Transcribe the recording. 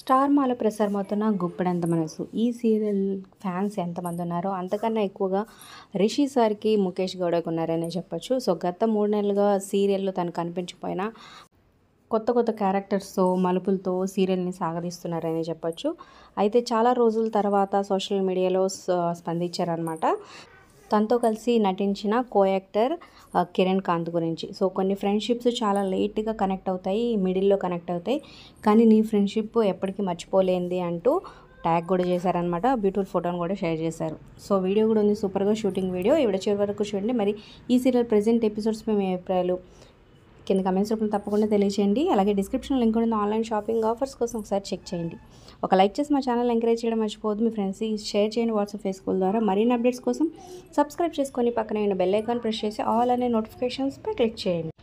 star మాల ప్రసారమవుతున్న గుప్పడంత మనసు ఈ serial fans ఎంతమంది ఉన్నారో అంతకన్నా ఎక్కువగా రిషి సార్కి ముఖేష్ గౌడకు ఉన్నారనే చెప్పొచ్చు సో గత మూడు నెలలుగా సీరియల్లో తను కనిపించకపోయినా కొత్త కొత్త క్యారెక్టర్స్తో మలుపులతో సీరియల్ని సాగదీస్తున్నారని చెప్పొచ్చు అయితే చాలా రోజుల తర్వాత సోషల్ మీడియాలో స్పందించారనమాట తనతో కలిసి నటించిన కో యాక్టర్ కిరణ్ కాంత్ గురించి సో కొన్ని ఫ్రెండ్షిప్స్ చాలా లేట్గా కనెక్ట్ అవుతాయి మిడిల్లో కనెక్ట్ అవుతాయి కానీ నీ ఫ్రెండ్షిప్ ఎప్పటికీ మర్చిపోలేంది అంటూ ట్యాగ్ కూడా చేశారనమాట బ్యూటిఫుల్ ఫోటోని కూడా షేర్ చేశారు సో వీడియో కూడా ఉంది సూపర్గా షూటింగ్ వీడియో ఇవిడ చివరి వరకు చూడండి మరి ఈ సీరియల్ ప్రజెంట్ ఎపిసోడ్స్ మేము అభిప్రాయాలు కింద కమెంట్స్ రూపంలో తప్పకుండా తెలియజేయండి అలాగే డిస్క్రిప్షన్ లింక్ ఉన్న ఆన్లైన్ షాపింగ్ ఆఫర్స్ కోసం ఒకసారి చెక్ చేయండి ఒక లైక్ చేసి మా ఛానల్ ఎంకరేజ్ చేయడం మర్చిపోవద్దు మీ ఫ్రెండ్స్ షేర్ చేయండి వాట్సాప్ ఫేస్బుక్ ద్వారా మరిన్ని అప్డేట్స్ కోసం సబ్స్క్రైబ్ చేసుకొని పక్కన బెల్ ఐకాన్ ప్రెస్ చేసి ఆల్ అనే నోటిఫికేషన్స్పై క్లిక్ చేయండి